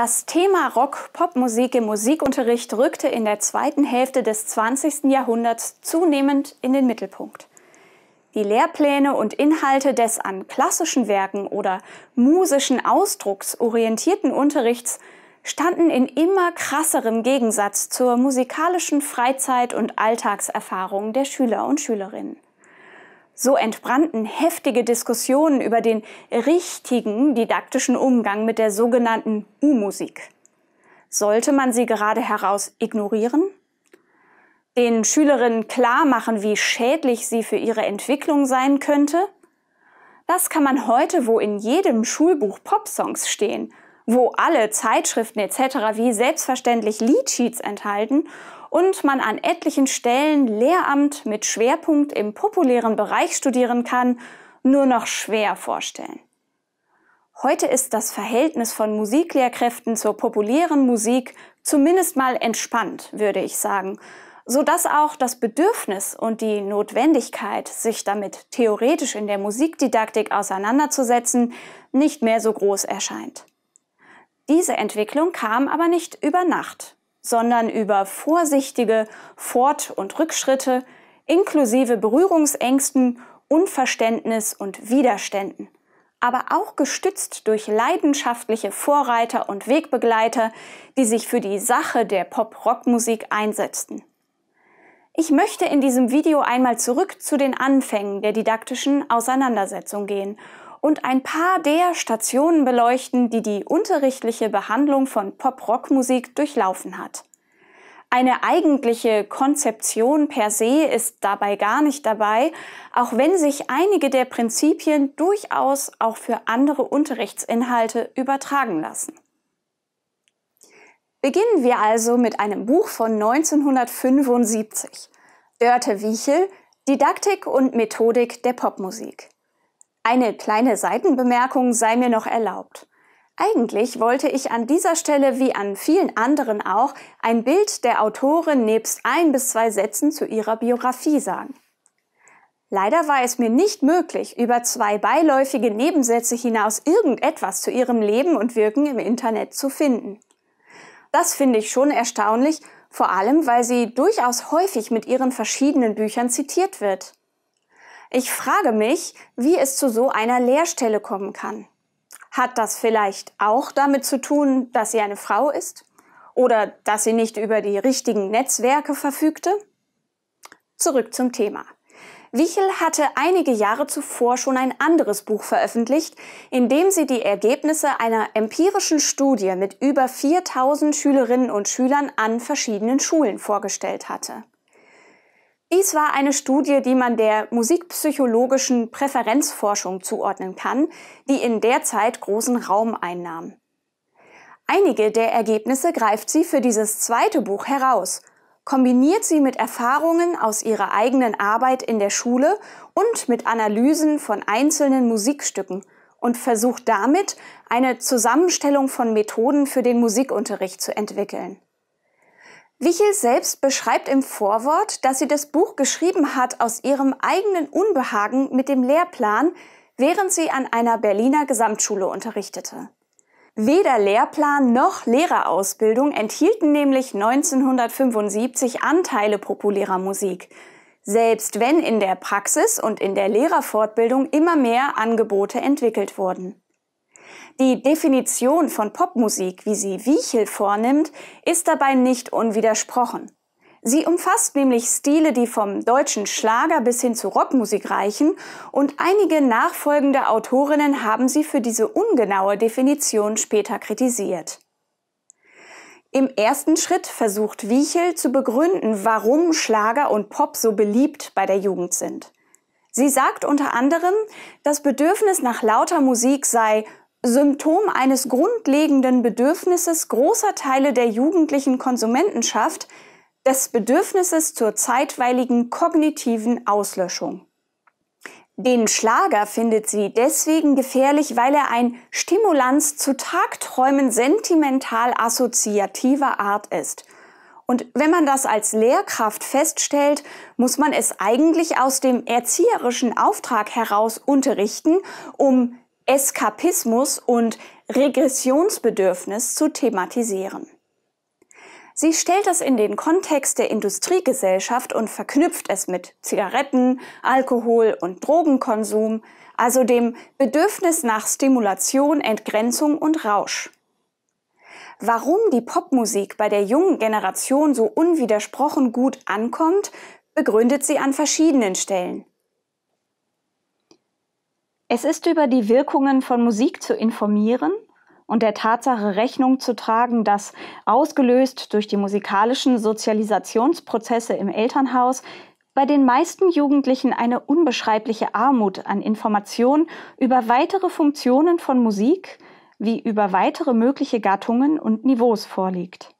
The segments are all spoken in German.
Das Thema Rock-Pop-Musik im Musikunterricht rückte in der zweiten Hälfte des 20. Jahrhunderts zunehmend in den Mittelpunkt. Die Lehrpläne und Inhalte des an klassischen Werken oder musischen Ausdrucks orientierten Unterrichts standen in immer krasserem Gegensatz zur musikalischen Freizeit und Alltagserfahrung der Schüler und Schülerinnen. So entbrannten heftige Diskussionen über den richtigen didaktischen Umgang mit der sogenannten U-Musik. Sollte man sie gerade heraus ignorieren? Den Schülerinnen klar machen, wie schädlich sie für ihre Entwicklung sein könnte? Das kann man heute, wo in jedem Schulbuch Popsongs stehen, wo alle Zeitschriften etc. wie selbstverständlich Liedsheets enthalten und man an etlichen Stellen Lehramt mit Schwerpunkt im populären Bereich studieren kann, nur noch schwer vorstellen. Heute ist das Verhältnis von Musiklehrkräften zur populären Musik zumindest mal entspannt, würde ich sagen, so dass auch das Bedürfnis und die Notwendigkeit, sich damit theoretisch in der Musikdidaktik auseinanderzusetzen, nicht mehr so groß erscheint. Diese Entwicklung kam aber nicht über Nacht sondern über vorsichtige Fort- und Rückschritte inklusive Berührungsängsten, Unverständnis und Widerständen, aber auch gestützt durch leidenschaftliche Vorreiter und Wegbegleiter, die sich für die Sache der Pop-Rock-Musik einsetzten. Ich möchte in diesem Video einmal zurück zu den Anfängen der didaktischen Auseinandersetzung gehen und ein paar der Stationen beleuchten, die die unterrichtliche Behandlung von Pop-Rock-Musik durchlaufen hat. Eine eigentliche Konzeption per se ist dabei gar nicht dabei, auch wenn sich einige der Prinzipien durchaus auch für andere Unterrichtsinhalte übertragen lassen. Beginnen wir also mit einem Buch von 1975, Dörte Wiechel, Didaktik und Methodik der Popmusik. Eine kleine Seitenbemerkung sei mir noch erlaubt. Eigentlich wollte ich an dieser Stelle wie an vielen anderen auch ein Bild der Autorin nebst ein bis zwei Sätzen zu ihrer Biografie sagen. Leider war es mir nicht möglich, über zwei beiläufige Nebensätze hinaus irgendetwas zu ihrem Leben und Wirken im Internet zu finden. Das finde ich schon erstaunlich, vor allem weil sie durchaus häufig mit ihren verschiedenen Büchern zitiert wird. Ich frage mich, wie es zu so einer Lehrstelle kommen kann. Hat das vielleicht auch damit zu tun, dass sie eine Frau ist? Oder dass sie nicht über die richtigen Netzwerke verfügte? Zurück zum Thema. Wichel hatte einige Jahre zuvor schon ein anderes Buch veröffentlicht, in dem sie die Ergebnisse einer empirischen Studie mit über 4000 Schülerinnen und Schülern an verschiedenen Schulen vorgestellt hatte. Dies war eine Studie, die man der musikpsychologischen Präferenzforschung zuordnen kann, die in der Zeit großen Raum einnahm. Einige der Ergebnisse greift sie für dieses zweite Buch heraus, kombiniert sie mit Erfahrungen aus ihrer eigenen Arbeit in der Schule und mit Analysen von einzelnen Musikstücken und versucht damit, eine Zusammenstellung von Methoden für den Musikunterricht zu entwickeln. Wichel selbst beschreibt im Vorwort, dass sie das Buch geschrieben hat aus ihrem eigenen Unbehagen mit dem Lehrplan, während sie an einer Berliner Gesamtschule unterrichtete. Weder Lehrplan noch Lehrerausbildung enthielten nämlich 1975 Anteile populärer Musik, selbst wenn in der Praxis und in der Lehrerfortbildung immer mehr Angebote entwickelt wurden. Die Definition von Popmusik, wie sie Wiechel vornimmt, ist dabei nicht unwidersprochen. Sie umfasst nämlich Stile, die vom deutschen Schlager bis hin zu Rockmusik reichen, und einige nachfolgende Autorinnen haben sie für diese ungenaue Definition später kritisiert. Im ersten Schritt versucht Wiechel zu begründen, warum Schlager und Pop so beliebt bei der Jugend sind. Sie sagt unter anderem, das Bedürfnis nach lauter Musik sei Symptom eines grundlegenden Bedürfnisses großer Teile der jugendlichen Konsumentenschaft, des Bedürfnisses zur zeitweiligen kognitiven Auslöschung. Den Schlager findet sie deswegen gefährlich, weil er ein Stimulanz zu Tagträumen sentimental assoziativer Art ist. Und wenn man das als Lehrkraft feststellt, muss man es eigentlich aus dem erzieherischen Auftrag heraus unterrichten, um Eskapismus und Regressionsbedürfnis zu thematisieren. Sie stellt es in den Kontext der Industriegesellschaft und verknüpft es mit Zigaretten, Alkohol und Drogenkonsum, also dem Bedürfnis nach Stimulation, Entgrenzung und Rausch. Warum die Popmusik bei der jungen Generation so unwidersprochen gut ankommt, begründet sie an verschiedenen Stellen. Es ist über die Wirkungen von Musik zu informieren und der Tatsache Rechnung zu tragen, dass ausgelöst durch die musikalischen Sozialisationsprozesse im Elternhaus bei den meisten Jugendlichen eine unbeschreibliche Armut an Informationen über weitere Funktionen von Musik wie über weitere mögliche Gattungen und Niveaus vorliegt.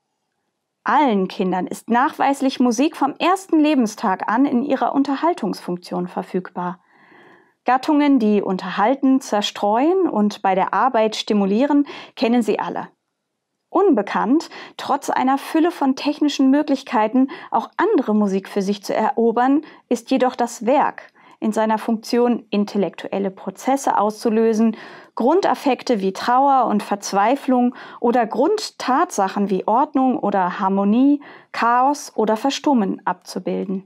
Allen Kindern ist nachweislich Musik vom ersten Lebenstag an in ihrer Unterhaltungsfunktion verfügbar. Gattungen, die unterhalten, zerstreuen und bei der Arbeit stimulieren, kennen Sie alle. Unbekannt, trotz einer Fülle von technischen Möglichkeiten auch andere Musik für sich zu erobern, ist jedoch das Werk in seiner Funktion, intellektuelle Prozesse auszulösen, Grundaffekte wie Trauer und Verzweiflung oder Grundtatsachen wie Ordnung oder Harmonie, Chaos oder Verstummen abzubilden.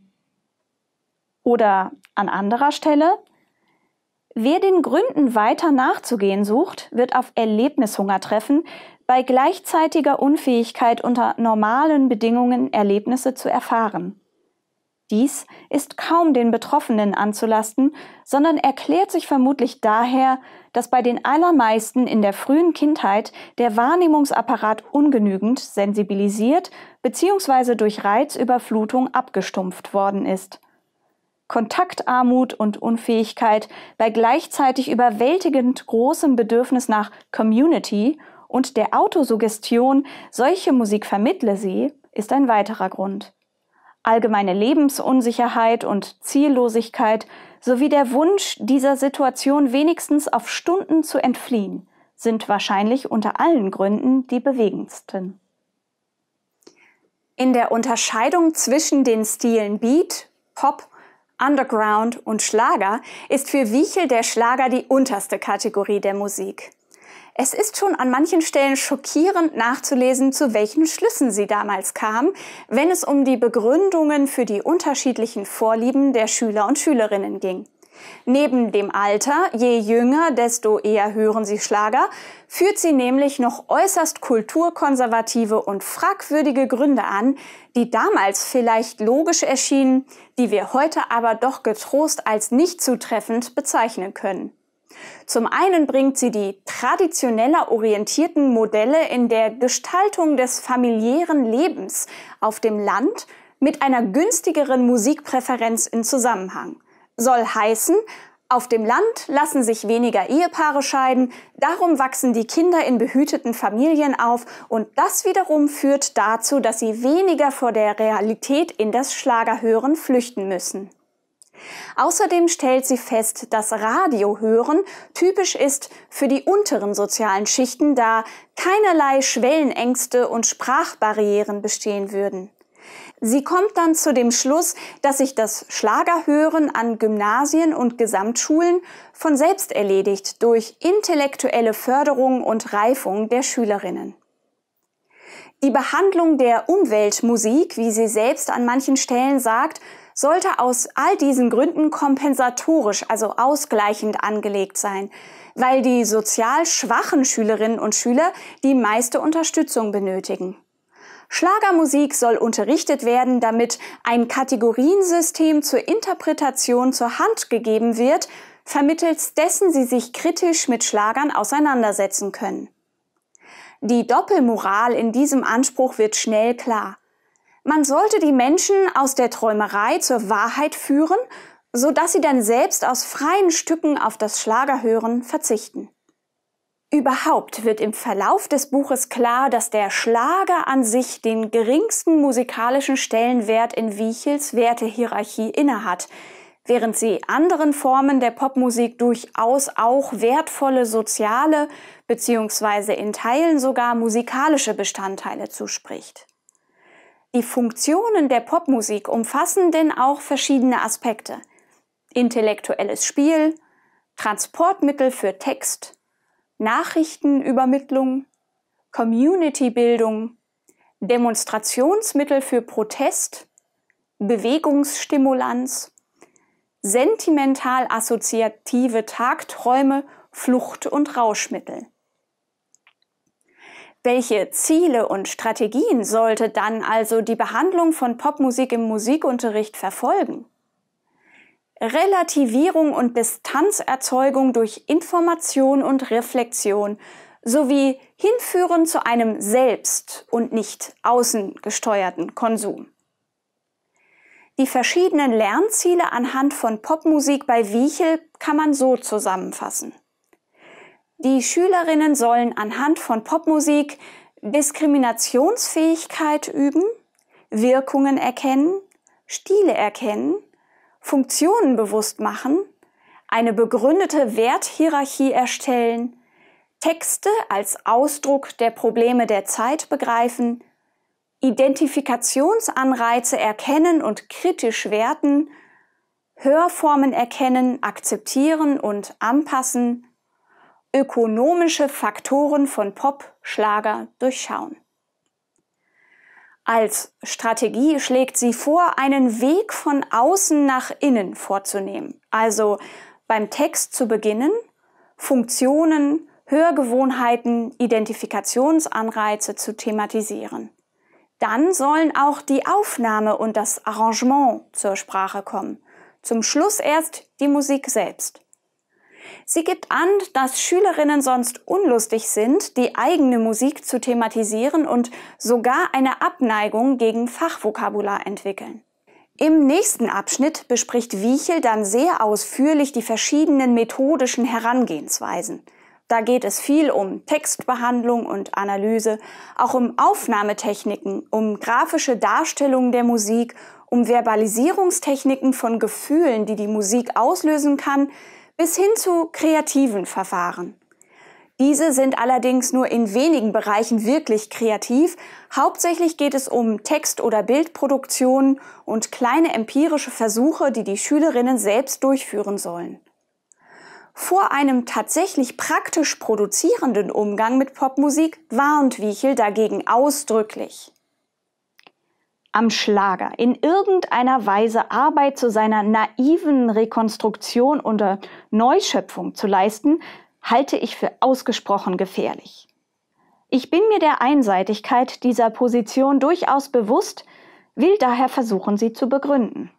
Oder an anderer Stelle Wer den Gründen weiter nachzugehen sucht, wird auf Erlebnishunger treffen, bei gleichzeitiger Unfähigkeit unter normalen Bedingungen Erlebnisse zu erfahren. Dies ist kaum den Betroffenen anzulasten, sondern erklärt sich vermutlich daher, dass bei den allermeisten in der frühen Kindheit der Wahrnehmungsapparat ungenügend sensibilisiert bzw. durch Reizüberflutung abgestumpft worden ist. Kontaktarmut und Unfähigkeit bei gleichzeitig überwältigend großem Bedürfnis nach Community und der Autosuggestion, solche Musik vermittle sie, ist ein weiterer Grund. Allgemeine Lebensunsicherheit und Ziellosigkeit sowie der Wunsch, dieser Situation wenigstens auf Stunden zu entfliehen, sind wahrscheinlich unter allen Gründen die bewegendsten. In der Unterscheidung zwischen den Stilen Beat, Pop Underground und Schlager ist für Wiechel der Schlager die unterste Kategorie der Musik. Es ist schon an manchen Stellen schockierend nachzulesen, zu welchen Schlüssen sie damals kam, wenn es um die Begründungen für die unterschiedlichen Vorlieben der Schüler und Schülerinnen ging. Neben dem Alter, je jünger, desto eher hören sie Schlager, führt sie nämlich noch äußerst kulturkonservative und fragwürdige Gründe an, die damals vielleicht logisch erschienen, die wir heute aber doch getrost als nicht zutreffend bezeichnen können. Zum einen bringt sie die traditioneller orientierten Modelle in der Gestaltung des familiären Lebens auf dem Land mit einer günstigeren Musikpräferenz in Zusammenhang soll heißen, auf dem Land lassen sich weniger Ehepaare scheiden, darum wachsen die Kinder in behüteten Familien auf und das wiederum führt dazu, dass sie weniger vor der Realität in das Schlagerhören flüchten müssen. Außerdem stellt sie fest, dass Radiohören typisch ist für die unteren sozialen Schichten, da keinerlei Schwellenängste und Sprachbarrieren bestehen würden. Sie kommt dann zu dem Schluss, dass sich das Schlagerhören an Gymnasien und Gesamtschulen von selbst erledigt durch intellektuelle Förderung und Reifung der Schülerinnen. Die Behandlung der Umweltmusik, wie sie selbst an manchen Stellen sagt, sollte aus all diesen Gründen kompensatorisch, also ausgleichend angelegt sein, weil die sozial schwachen Schülerinnen und Schüler die meiste Unterstützung benötigen. Schlagermusik soll unterrichtet werden, damit ein Kategoriensystem zur Interpretation zur Hand gegeben wird, vermittels dessen sie sich kritisch mit Schlagern auseinandersetzen können. Die Doppelmoral in diesem Anspruch wird schnell klar. Man sollte die Menschen aus der Träumerei zur Wahrheit führen, so dass sie dann selbst aus freien Stücken auf das Schlagerhören verzichten. Überhaupt wird im Verlauf des Buches klar, dass der Schlager an sich den geringsten musikalischen Stellenwert in Wiechels Wertehierarchie innehat, während sie anderen Formen der Popmusik durchaus auch wertvolle soziale bzw. in Teilen sogar musikalische Bestandteile zuspricht. Die Funktionen der Popmusik umfassen denn auch verschiedene Aspekte. Intellektuelles Spiel, Transportmittel für Text, Nachrichtenübermittlung, Community-Bildung, Demonstrationsmittel für Protest, Bewegungsstimulanz, sentimental-assoziative Tagträume, Flucht- und Rauschmittel. Welche Ziele und Strategien sollte dann also die Behandlung von Popmusik im Musikunterricht verfolgen? Relativierung und Distanzerzeugung durch Information und Reflexion sowie Hinführen zu einem selbst und nicht außengesteuerten Konsum. Die verschiedenen Lernziele anhand von Popmusik bei Wiechel kann man so zusammenfassen. Die Schülerinnen sollen anhand von Popmusik Diskriminationsfähigkeit üben, Wirkungen erkennen, Stile erkennen, Funktionen bewusst machen, eine begründete Werthierarchie erstellen, Texte als Ausdruck der Probleme der Zeit begreifen, Identifikationsanreize erkennen und kritisch werten, Hörformen erkennen, akzeptieren und anpassen, ökonomische Faktoren von Pop, Schlager durchschauen. Als Strategie schlägt sie vor, einen Weg von außen nach innen vorzunehmen. Also beim Text zu beginnen, Funktionen, Hörgewohnheiten, Identifikationsanreize zu thematisieren. Dann sollen auch die Aufnahme und das Arrangement zur Sprache kommen. Zum Schluss erst die Musik selbst. Sie gibt an, dass Schülerinnen sonst unlustig sind, die eigene Musik zu thematisieren und sogar eine Abneigung gegen Fachvokabular entwickeln. Im nächsten Abschnitt bespricht Wiechel dann sehr ausführlich die verschiedenen methodischen Herangehensweisen. Da geht es viel um Textbehandlung und Analyse, auch um Aufnahmetechniken, um grafische Darstellungen der Musik, um Verbalisierungstechniken von Gefühlen, die die Musik auslösen kann, bis hin zu kreativen Verfahren. Diese sind allerdings nur in wenigen Bereichen wirklich kreativ. Hauptsächlich geht es um Text- oder Bildproduktionen und kleine empirische Versuche, die die Schülerinnen selbst durchführen sollen. Vor einem tatsächlich praktisch produzierenden Umgang mit Popmusik warnt Wiechel dagegen ausdrücklich am Schlager in irgendeiner Weise Arbeit zu seiner naiven Rekonstruktion oder Neuschöpfung zu leisten, halte ich für ausgesprochen gefährlich. Ich bin mir der Einseitigkeit dieser Position durchaus bewusst, will daher versuchen, sie zu begründen.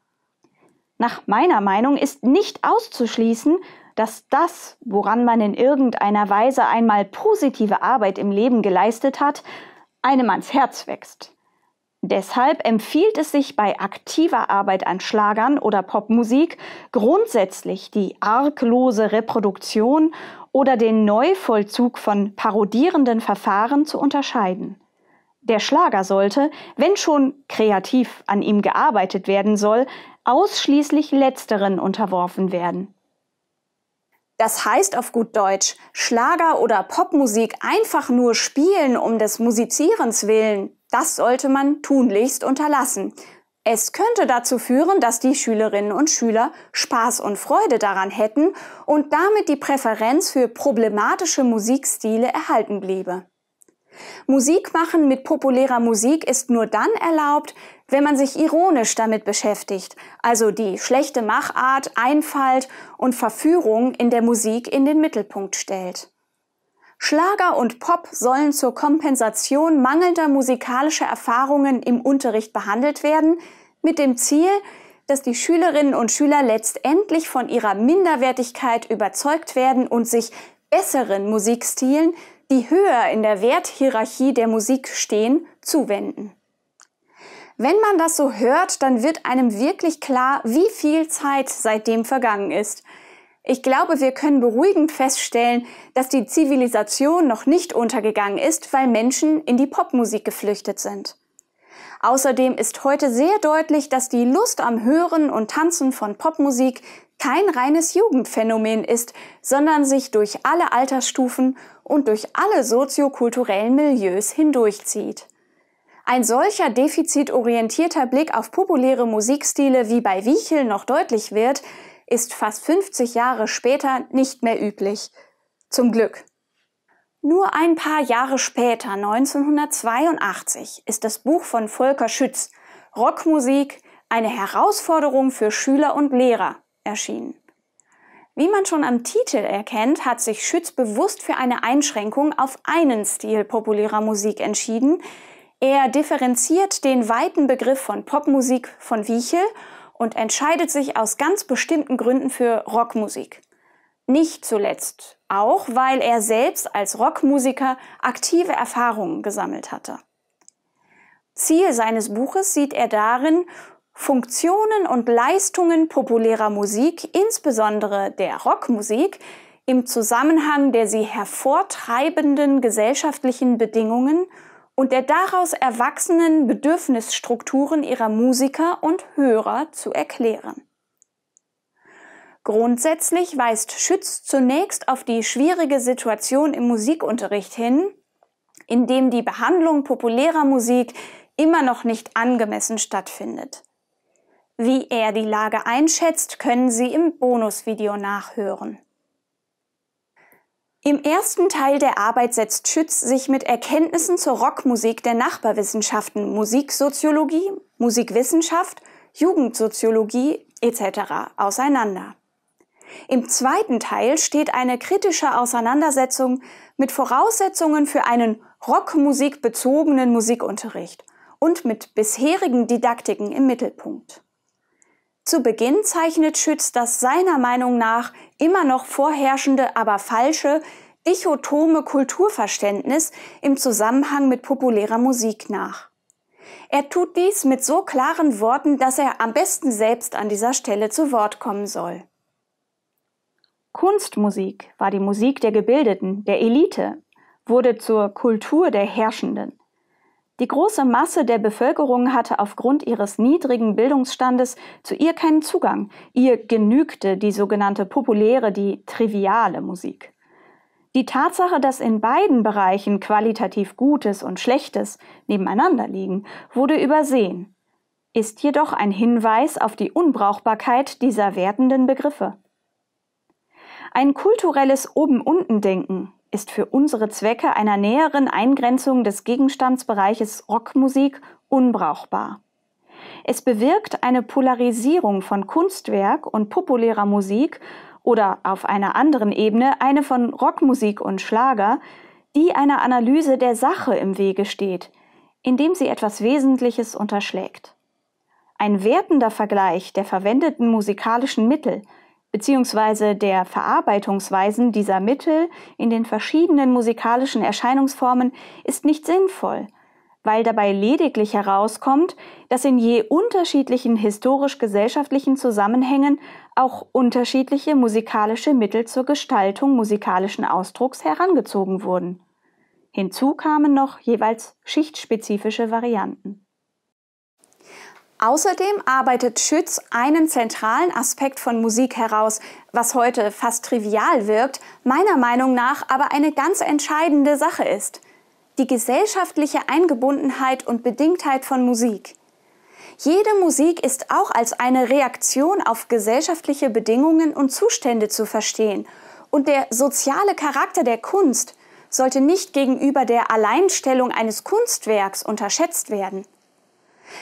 Nach meiner Meinung ist nicht auszuschließen, dass das, woran man in irgendeiner Weise einmal positive Arbeit im Leben geleistet hat, einem ans Herz wächst. Deshalb empfiehlt es sich bei aktiver Arbeit an Schlagern oder Popmusik grundsätzlich die arglose Reproduktion oder den Neuvollzug von parodierenden Verfahren zu unterscheiden. Der Schlager sollte, wenn schon kreativ an ihm gearbeitet werden soll, ausschließlich letzteren unterworfen werden. Das heißt auf gut Deutsch, Schlager oder Popmusik einfach nur spielen um des Musizierens willen, das sollte man tunlichst unterlassen. Es könnte dazu führen, dass die Schülerinnen und Schüler Spaß und Freude daran hätten und damit die Präferenz für problematische Musikstile erhalten bliebe. Musik machen mit populärer Musik ist nur dann erlaubt, wenn man sich ironisch damit beschäftigt, also die schlechte Machart, Einfalt und Verführung in der Musik in den Mittelpunkt stellt. Schlager und Pop sollen zur Kompensation mangelnder musikalischer Erfahrungen im Unterricht behandelt werden, mit dem Ziel, dass die Schülerinnen und Schüler letztendlich von ihrer Minderwertigkeit überzeugt werden und sich besseren Musikstilen, die höher in der Werthierarchie der Musik stehen, zuwenden. Wenn man das so hört, dann wird einem wirklich klar, wie viel Zeit seitdem vergangen ist – ich glaube, wir können beruhigend feststellen, dass die Zivilisation noch nicht untergegangen ist, weil Menschen in die Popmusik geflüchtet sind. Außerdem ist heute sehr deutlich, dass die Lust am Hören und Tanzen von Popmusik kein reines Jugendphänomen ist, sondern sich durch alle Altersstufen und durch alle soziokulturellen Milieus hindurchzieht. Ein solcher defizitorientierter Blick auf populäre Musikstile wie bei Wiechel noch deutlich wird, ist fast 50 Jahre später nicht mehr üblich. Zum Glück. Nur ein paar Jahre später, 1982, ist das Buch von Volker Schütz, Rockmusik, eine Herausforderung für Schüler und Lehrer, erschienen. Wie man schon am Titel erkennt, hat sich Schütz bewusst für eine Einschränkung auf einen Stil populärer Musik entschieden. Er differenziert den weiten Begriff von Popmusik von Wiechel und entscheidet sich aus ganz bestimmten Gründen für Rockmusik. Nicht zuletzt auch, weil er selbst als Rockmusiker aktive Erfahrungen gesammelt hatte. Ziel seines Buches sieht er darin, Funktionen und Leistungen populärer Musik, insbesondere der Rockmusik, im Zusammenhang der sie hervortreibenden gesellschaftlichen Bedingungen und der daraus erwachsenen Bedürfnisstrukturen ihrer Musiker und Hörer zu erklären. Grundsätzlich weist Schütz zunächst auf die schwierige Situation im Musikunterricht hin, in dem die Behandlung populärer Musik immer noch nicht angemessen stattfindet. Wie er die Lage einschätzt, können Sie im Bonusvideo nachhören. Im ersten Teil der Arbeit setzt Schütz sich mit Erkenntnissen zur Rockmusik der Nachbarwissenschaften Musiksoziologie, Musikwissenschaft, Jugendsoziologie etc. auseinander. Im zweiten Teil steht eine kritische Auseinandersetzung mit Voraussetzungen für einen rockmusikbezogenen Musikunterricht und mit bisherigen Didaktiken im Mittelpunkt. Zu Beginn zeichnet Schütz das seiner Meinung nach immer noch vorherrschende, aber falsche, dichotome Kulturverständnis im Zusammenhang mit populärer Musik nach. Er tut dies mit so klaren Worten, dass er am besten selbst an dieser Stelle zu Wort kommen soll. Kunstmusik war die Musik der Gebildeten, der Elite, wurde zur Kultur der Herrschenden. Die große Masse der Bevölkerung hatte aufgrund ihres niedrigen Bildungsstandes zu ihr keinen Zugang. Ihr genügte die sogenannte populäre, die triviale Musik. Die Tatsache, dass in beiden Bereichen qualitativ Gutes und Schlechtes nebeneinander liegen, wurde übersehen, ist jedoch ein Hinweis auf die Unbrauchbarkeit dieser wertenden Begriffe. Ein kulturelles Oben-Unten-Denken, ist für unsere Zwecke einer näheren Eingrenzung des Gegenstandsbereiches Rockmusik unbrauchbar. Es bewirkt eine Polarisierung von Kunstwerk und populärer Musik oder auf einer anderen Ebene eine von Rockmusik und Schlager, die einer Analyse der Sache im Wege steht, indem sie etwas Wesentliches unterschlägt. Ein wertender Vergleich der verwendeten musikalischen Mittel – beziehungsweise der Verarbeitungsweisen dieser Mittel in den verschiedenen musikalischen Erscheinungsformen ist nicht sinnvoll, weil dabei lediglich herauskommt, dass in je unterschiedlichen historisch-gesellschaftlichen Zusammenhängen auch unterschiedliche musikalische Mittel zur Gestaltung musikalischen Ausdrucks herangezogen wurden. Hinzu kamen noch jeweils schichtspezifische Varianten. Außerdem arbeitet Schütz einen zentralen Aspekt von Musik heraus, was heute fast trivial wirkt, meiner Meinung nach aber eine ganz entscheidende Sache ist. Die gesellschaftliche Eingebundenheit und Bedingtheit von Musik. Jede Musik ist auch als eine Reaktion auf gesellschaftliche Bedingungen und Zustände zu verstehen. Und der soziale Charakter der Kunst sollte nicht gegenüber der Alleinstellung eines Kunstwerks unterschätzt werden.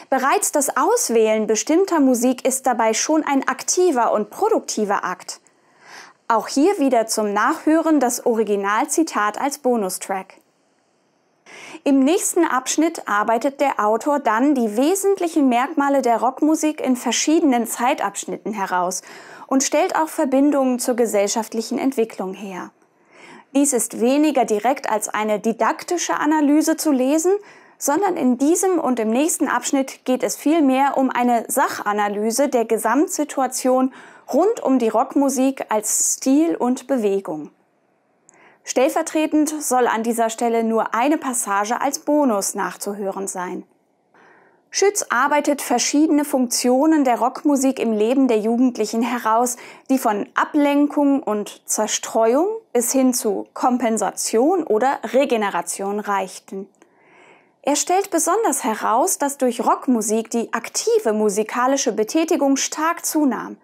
Bereits das Auswählen bestimmter Musik ist dabei schon ein aktiver und produktiver Akt. Auch hier wieder zum Nachhören das Originalzitat als Bonustrack. Im nächsten Abschnitt arbeitet der Autor dann die wesentlichen Merkmale der Rockmusik in verschiedenen Zeitabschnitten heraus und stellt auch Verbindungen zur gesellschaftlichen Entwicklung her. Dies ist weniger direkt als eine didaktische Analyse zu lesen, sondern in diesem und im nächsten Abschnitt geht es vielmehr um eine Sachanalyse der Gesamtsituation rund um die Rockmusik als Stil und Bewegung. Stellvertretend soll an dieser Stelle nur eine Passage als Bonus nachzuhören sein. Schütz arbeitet verschiedene Funktionen der Rockmusik im Leben der Jugendlichen heraus, die von Ablenkung und Zerstreuung bis hin zu Kompensation oder Regeneration reichten. Er stellt besonders heraus, dass durch Rockmusik die aktive musikalische Betätigung stark zunahm,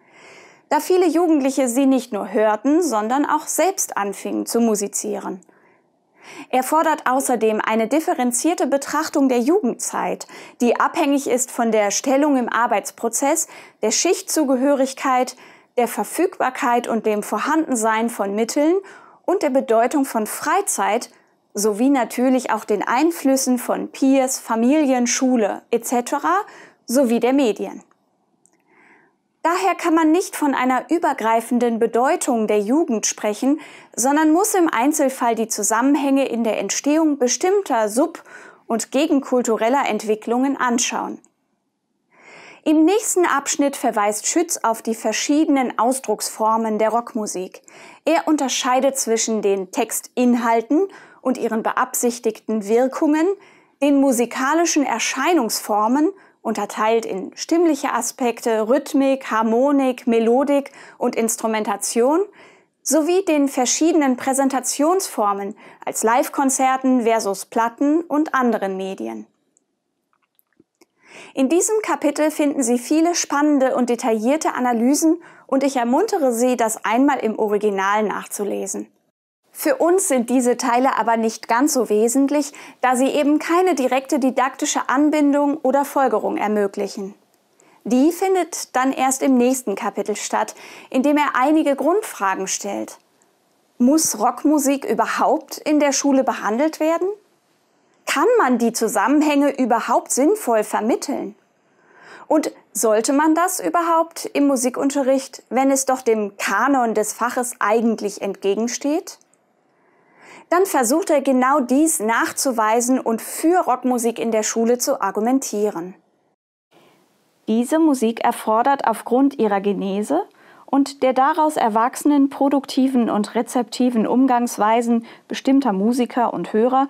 da viele Jugendliche sie nicht nur hörten, sondern auch selbst anfingen zu musizieren. Er fordert außerdem eine differenzierte Betrachtung der Jugendzeit, die abhängig ist von der Stellung im Arbeitsprozess, der Schichtzugehörigkeit, der Verfügbarkeit und dem Vorhandensein von Mitteln und der Bedeutung von Freizeit sowie natürlich auch den Einflüssen von Peers, Familien, Schule etc. sowie der Medien. Daher kann man nicht von einer übergreifenden Bedeutung der Jugend sprechen, sondern muss im Einzelfall die Zusammenhänge in der Entstehung bestimmter sub- und gegenkultureller Entwicklungen anschauen. Im nächsten Abschnitt verweist Schütz auf die verschiedenen Ausdrucksformen der Rockmusik. Er unterscheidet zwischen den Textinhalten und ihren beabsichtigten Wirkungen, den musikalischen Erscheinungsformen, unterteilt in stimmliche Aspekte, Rhythmik, Harmonik, Melodik und Instrumentation, sowie den verschiedenen Präsentationsformen als Live-Konzerten versus Platten und anderen Medien. In diesem Kapitel finden Sie viele spannende und detaillierte Analysen und ich ermuntere Sie, das einmal im Original nachzulesen. Für uns sind diese Teile aber nicht ganz so wesentlich, da sie eben keine direkte didaktische Anbindung oder Folgerung ermöglichen. Die findet dann erst im nächsten Kapitel statt, in dem er einige Grundfragen stellt. Muss Rockmusik überhaupt in der Schule behandelt werden? Kann man die Zusammenhänge überhaupt sinnvoll vermitteln? Und sollte man das überhaupt im Musikunterricht, wenn es doch dem Kanon des Faches eigentlich entgegensteht? dann versucht er genau dies nachzuweisen und für Rockmusik in der Schule zu argumentieren. Diese Musik erfordert aufgrund ihrer Genese und der daraus erwachsenen produktiven und rezeptiven Umgangsweisen bestimmter Musiker und Hörer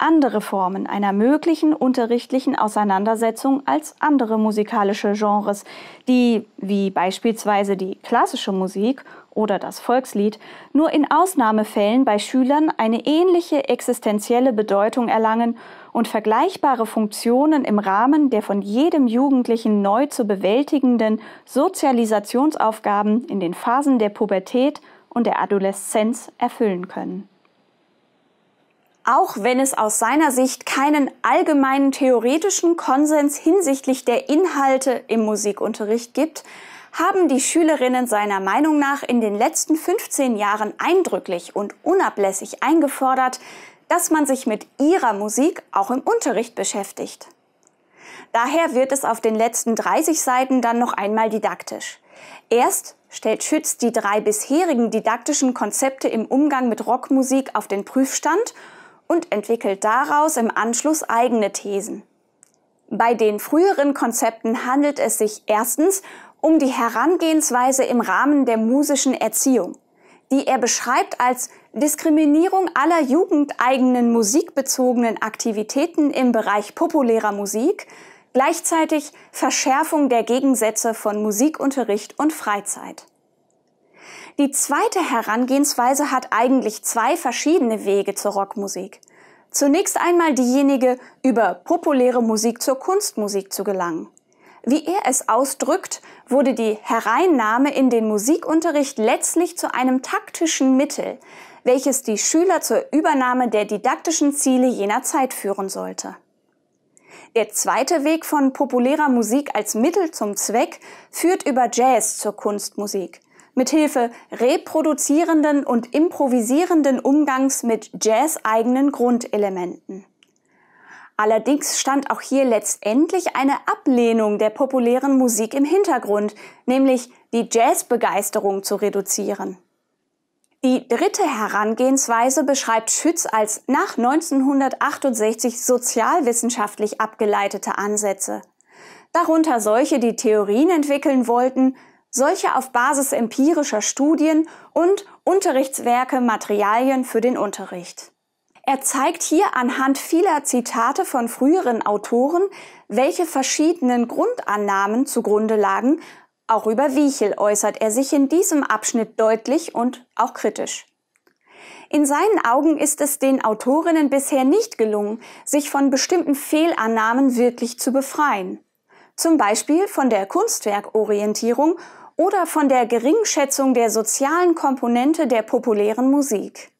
andere Formen einer möglichen unterrichtlichen Auseinandersetzung als andere musikalische Genres, die, wie beispielsweise die klassische Musik oder das Volkslied nur in Ausnahmefällen bei Schülern eine ähnliche existenzielle Bedeutung erlangen und vergleichbare Funktionen im Rahmen der von jedem Jugendlichen neu zu bewältigenden Sozialisationsaufgaben in den Phasen der Pubertät und der Adoleszenz erfüllen können. Auch wenn es aus seiner Sicht keinen allgemeinen theoretischen Konsens hinsichtlich der Inhalte im Musikunterricht gibt, haben die Schülerinnen seiner Meinung nach in den letzten 15 Jahren eindrücklich und unablässig eingefordert, dass man sich mit ihrer Musik auch im Unterricht beschäftigt. Daher wird es auf den letzten 30 Seiten dann noch einmal didaktisch. Erst stellt Schütz die drei bisherigen didaktischen Konzepte im Umgang mit Rockmusik auf den Prüfstand und entwickelt daraus im Anschluss eigene Thesen. Bei den früheren Konzepten handelt es sich erstens um die Herangehensweise im Rahmen der musischen Erziehung, die er beschreibt als Diskriminierung aller jugendeigenen musikbezogenen Aktivitäten im Bereich populärer Musik, gleichzeitig Verschärfung der Gegensätze von Musikunterricht und Freizeit. Die zweite Herangehensweise hat eigentlich zwei verschiedene Wege zur Rockmusik. Zunächst einmal diejenige, über populäre Musik zur Kunstmusik zu gelangen. Wie er es ausdrückt, wurde die Hereinnahme in den Musikunterricht letztlich zu einem taktischen Mittel, welches die Schüler zur Übernahme der didaktischen Ziele jener Zeit führen sollte. Der zweite Weg von populärer Musik als Mittel zum Zweck führt über Jazz zur Kunstmusik. Mithilfe reproduzierenden und improvisierenden Umgangs mit jazz-eigenen Grundelementen. Allerdings stand auch hier letztendlich eine Ablehnung der populären Musik im Hintergrund, nämlich die Jazzbegeisterung zu reduzieren. Die dritte Herangehensweise beschreibt Schütz als nach 1968 sozialwissenschaftlich abgeleitete Ansätze. Darunter solche, die Theorien entwickeln wollten, solche auf Basis empirischer Studien und Unterrichtswerke Materialien für den Unterricht. Er zeigt hier anhand vieler Zitate von früheren Autoren, welche verschiedenen Grundannahmen zugrunde lagen. Auch über Wiechel äußert er sich in diesem Abschnitt deutlich und auch kritisch. In seinen Augen ist es den Autorinnen bisher nicht gelungen, sich von bestimmten Fehlannahmen wirklich zu befreien. Zum Beispiel von der Kunstwerkorientierung oder von der Geringschätzung der sozialen Komponente der populären Musik.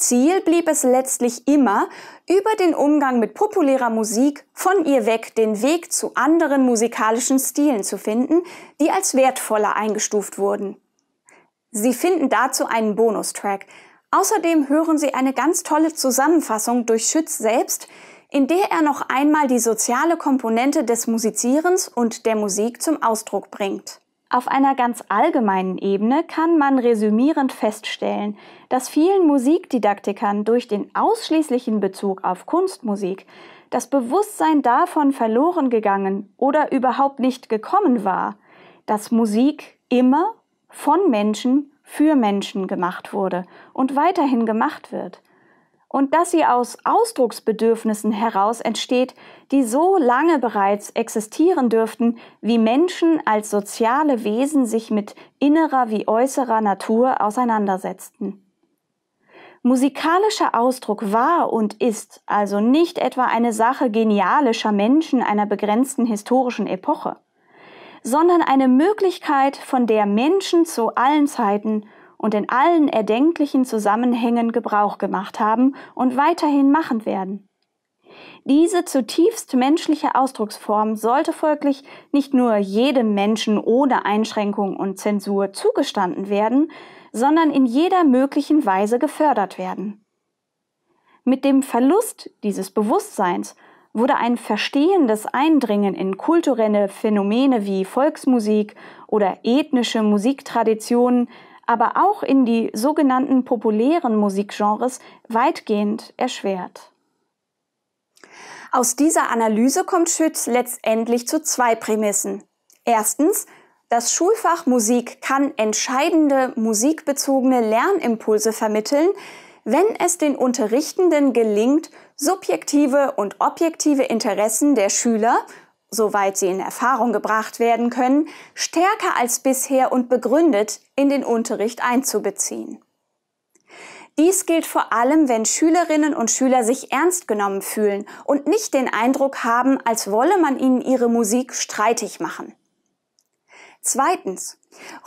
Ziel blieb es letztlich immer, über den Umgang mit populärer Musik von ihr weg den Weg zu anderen musikalischen Stilen zu finden, die als wertvoller eingestuft wurden. Sie finden dazu einen Bonustrack. Außerdem hören Sie eine ganz tolle Zusammenfassung durch Schütz selbst, in der er noch einmal die soziale Komponente des Musizierens und der Musik zum Ausdruck bringt. Auf einer ganz allgemeinen Ebene kann man resümierend feststellen, dass vielen Musikdidaktikern durch den ausschließlichen Bezug auf Kunstmusik das Bewusstsein davon verloren gegangen oder überhaupt nicht gekommen war, dass Musik immer von Menschen für Menschen gemacht wurde und weiterhin gemacht wird und dass sie aus Ausdrucksbedürfnissen heraus entsteht, die so lange bereits existieren dürften, wie Menschen als soziale Wesen sich mit innerer wie äußerer Natur auseinandersetzten. Musikalischer Ausdruck war und ist also nicht etwa eine Sache genialischer Menschen einer begrenzten historischen Epoche, sondern eine Möglichkeit, von der Menschen zu allen Zeiten und in allen erdenklichen Zusammenhängen Gebrauch gemacht haben und weiterhin machen werden. Diese zutiefst menschliche Ausdrucksform sollte folglich nicht nur jedem Menschen ohne Einschränkung und Zensur zugestanden werden, sondern in jeder möglichen Weise gefördert werden. Mit dem Verlust dieses Bewusstseins wurde ein verstehendes Eindringen in kulturelle Phänomene wie Volksmusik oder ethnische Musiktraditionen aber auch in die sogenannten populären Musikgenres weitgehend erschwert. Aus dieser Analyse kommt Schütz letztendlich zu zwei Prämissen. Erstens, das Schulfach Musik kann entscheidende musikbezogene Lernimpulse vermitteln, wenn es den Unterrichtenden gelingt, subjektive und objektive Interessen der Schüler soweit sie in Erfahrung gebracht werden können, stärker als bisher und begründet in den Unterricht einzubeziehen. Dies gilt vor allem, wenn Schülerinnen und Schüler sich ernst genommen fühlen und nicht den Eindruck haben, als wolle man ihnen ihre Musik streitig machen. Zweitens.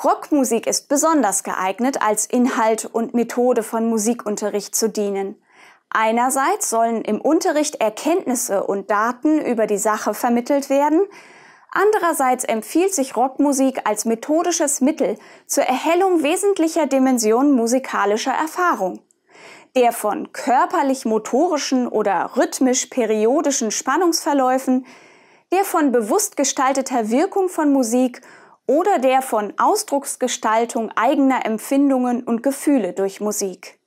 Rockmusik ist besonders geeignet, als Inhalt und Methode von Musikunterricht zu dienen. Einerseits sollen im Unterricht Erkenntnisse und Daten über die Sache vermittelt werden, andererseits empfiehlt sich Rockmusik als methodisches Mittel zur Erhellung wesentlicher Dimensionen musikalischer Erfahrung. Der von körperlich-motorischen oder rhythmisch-periodischen Spannungsverläufen, der von bewusst gestalteter Wirkung von Musik oder der von Ausdrucksgestaltung eigener Empfindungen und Gefühle durch Musik.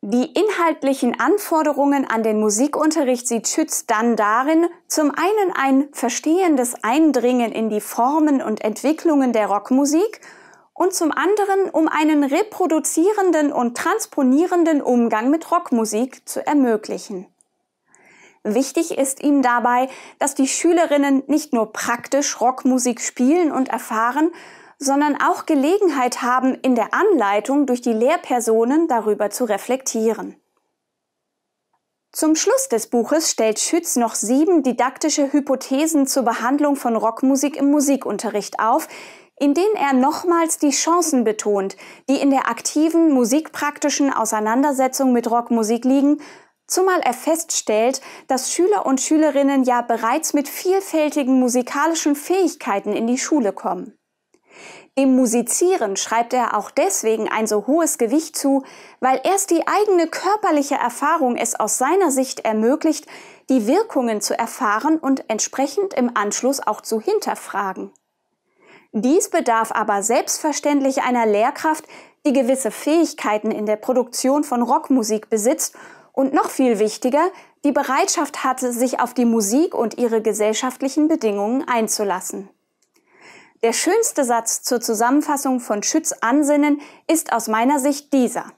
Die inhaltlichen Anforderungen an den Musikunterricht sieht Schütz dann darin, zum einen ein verstehendes Eindringen in die Formen und Entwicklungen der Rockmusik und zum anderen um einen reproduzierenden und transponierenden Umgang mit Rockmusik zu ermöglichen. Wichtig ist ihm dabei, dass die Schülerinnen nicht nur praktisch Rockmusik spielen und erfahren, sondern auch Gelegenheit haben, in der Anleitung durch die Lehrpersonen darüber zu reflektieren. Zum Schluss des Buches stellt Schütz noch sieben didaktische Hypothesen zur Behandlung von Rockmusik im Musikunterricht auf, in denen er nochmals die Chancen betont, die in der aktiven musikpraktischen Auseinandersetzung mit Rockmusik liegen, zumal er feststellt, dass Schüler und Schülerinnen ja bereits mit vielfältigen musikalischen Fähigkeiten in die Schule kommen. Dem Musizieren schreibt er auch deswegen ein so hohes Gewicht zu, weil erst die eigene körperliche Erfahrung es aus seiner Sicht ermöglicht, die Wirkungen zu erfahren und entsprechend im Anschluss auch zu hinterfragen. Dies bedarf aber selbstverständlich einer Lehrkraft, die gewisse Fähigkeiten in der Produktion von Rockmusik besitzt und noch viel wichtiger, die Bereitschaft hatte, sich auf die Musik und ihre gesellschaftlichen Bedingungen einzulassen. Der schönste Satz zur Zusammenfassung von Schütz Ansinnen ist aus meiner Sicht dieser.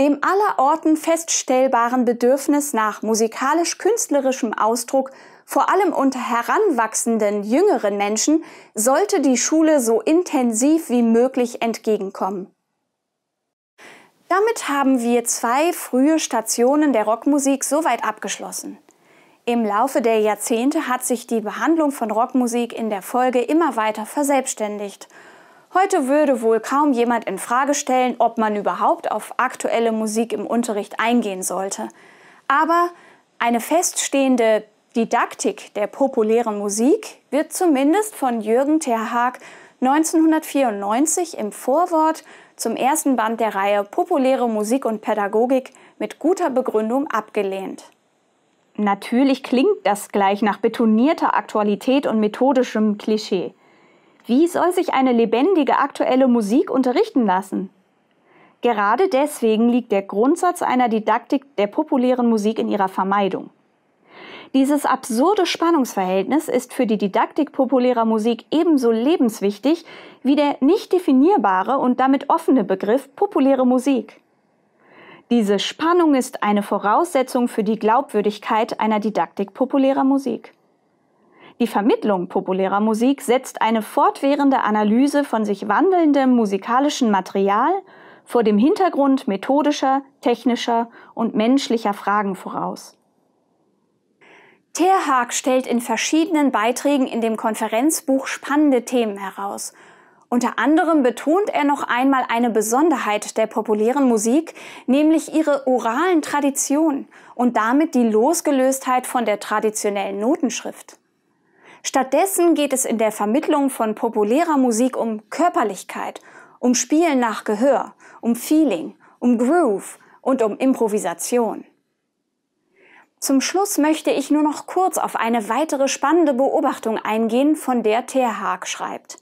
Dem allerorten feststellbaren Bedürfnis nach musikalisch-künstlerischem Ausdruck, vor allem unter heranwachsenden jüngeren Menschen, sollte die Schule so intensiv wie möglich entgegenkommen. Damit haben wir zwei frühe Stationen der Rockmusik soweit abgeschlossen. Im Laufe der Jahrzehnte hat sich die Behandlung von Rockmusik in der Folge immer weiter verselbstständigt. Heute würde wohl kaum jemand in Frage stellen, ob man überhaupt auf aktuelle Musik im Unterricht eingehen sollte. Aber eine feststehende Didaktik der populären Musik wird zumindest von Jürgen Terhag 1994 im Vorwort zum ersten Band der Reihe Populäre Musik und Pädagogik mit guter Begründung abgelehnt. Natürlich klingt das gleich nach betonierter Aktualität und methodischem Klischee. Wie soll sich eine lebendige aktuelle Musik unterrichten lassen? Gerade deswegen liegt der Grundsatz einer Didaktik der populären Musik in ihrer Vermeidung. Dieses absurde Spannungsverhältnis ist für die Didaktik populärer Musik ebenso lebenswichtig wie der nicht definierbare und damit offene Begriff populäre Musik. Diese Spannung ist eine Voraussetzung für die Glaubwürdigkeit einer Didaktik populärer Musik. Die Vermittlung populärer Musik setzt eine fortwährende Analyse von sich wandelndem musikalischen Material vor dem Hintergrund methodischer, technischer und menschlicher Fragen voraus. Ter Haag stellt in verschiedenen Beiträgen in dem Konferenzbuch spannende Themen heraus unter anderem betont er noch einmal eine Besonderheit der populären Musik, nämlich ihre oralen Traditionen und damit die Losgelöstheit von der traditionellen Notenschrift. Stattdessen geht es in der Vermittlung von populärer Musik um Körperlichkeit, um Spielen nach Gehör, um Feeling, um Groove und um Improvisation. Zum Schluss möchte ich nur noch kurz auf eine weitere spannende Beobachtung eingehen, von der Ter Haag schreibt.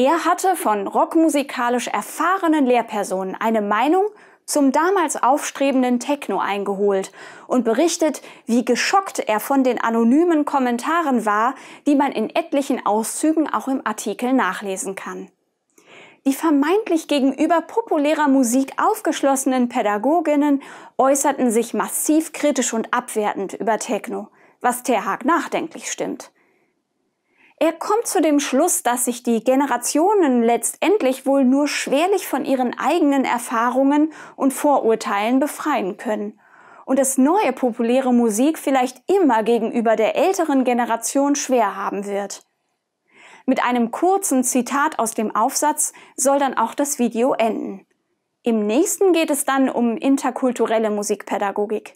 Er hatte von rockmusikalisch erfahrenen Lehrpersonen eine Meinung zum damals aufstrebenden Techno eingeholt und berichtet, wie geschockt er von den anonymen Kommentaren war, die man in etlichen Auszügen auch im Artikel nachlesen kann. Die vermeintlich gegenüber populärer Musik aufgeschlossenen Pädagoginnen äußerten sich massiv kritisch und abwertend über Techno, was Terhag nachdenklich stimmt. Er kommt zu dem Schluss, dass sich die Generationen letztendlich wohl nur schwerlich von ihren eigenen Erfahrungen und Vorurteilen befreien können und dass neue populäre Musik vielleicht immer gegenüber der älteren Generation schwer haben wird. Mit einem kurzen Zitat aus dem Aufsatz soll dann auch das Video enden. Im nächsten geht es dann um interkulturelle Musikpädagogik.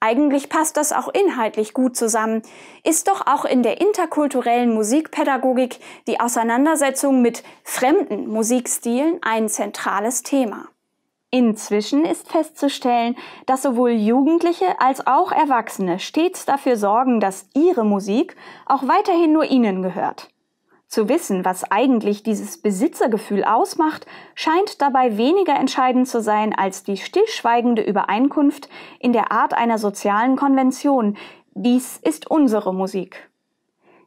Eigentlich passt das auch inhaltlich gut zusammen, ist doch auch in der interkulturellen Musikpädagogik die Auseinandersetzung mit fremden Musikstilen ein zentrales Thema. Inzwischen ist festzustellen, dass sowohl Jugendliche als auch Erwachsene stets dafür sorgen, dass ihre Musik auch weiterhin nur ihnen gehört. Zu wissen, was eigentlich dieses Besitzergefühl ausmacht, scheint dabei weniger entscheidend zu sein als die stillschweigende Übereinkunft in der Art einer sozialen Konvention. Dies ist unsere Musik.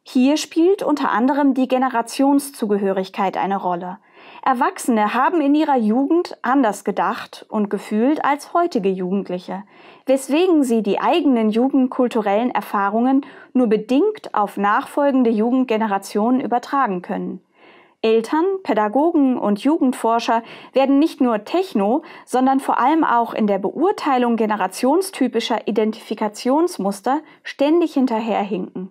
Hier spielt unter anderem die Generationszugehörigkeit eine Rolle. Erwachsene haben in ihrer Jugend anders gedacht und gefühlt als heutige Jugendliche, weswegen sie die eigenen jugendkulturellen Erfahrungen nur bedingt auf nachfolgende Jugendgenerationen übertragen können. Eltern, Pädagogen und Jugendforscher werden nicht nur techno, sondern vor allem auch in der Beurteilung generationstypischer Identifikationsmuster ständig hinterherhinken.